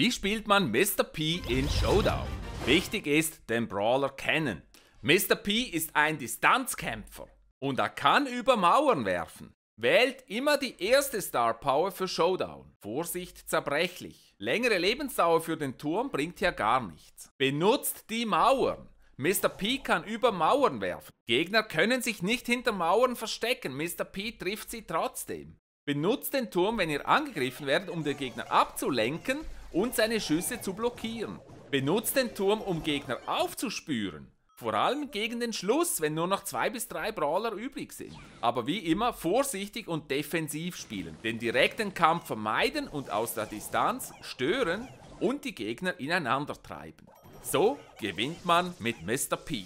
Wie spielt man Mr. P in Showdown? Wichtig ist, den Brawler kennen. Mr. P ist ein Distanzkämpfer und er kann über Mauern werfen. Wählt immer die erste Star Power für Showdown. Vorsicht zerbrechlich. Längere Lebensdauer für den Turm bringt ja gar nichts. Benutzt die Mauern. Mr. P kann über Mauern werfen. Gegner können sich nicht hinter Mauern verstecken. Mr. P trifft sie trotzdem. Benutzt den Turm, wenn ihr angegriffen werdet, um den Gegner abzulenken und seine Schüsse zu blockieren. Benutzt den Turm, um Gegner aufzuspüren. Vor allem gegen den Schluss, wenn nur noch zwei bis drei Brawler übrig sind. Aber wie immer vorsichtig und defensiv spielen, den direkten Kampf vermeiden und aus der Distanz stören und die Gegner ineinander treiben. So gewinnt man mit Mr. P.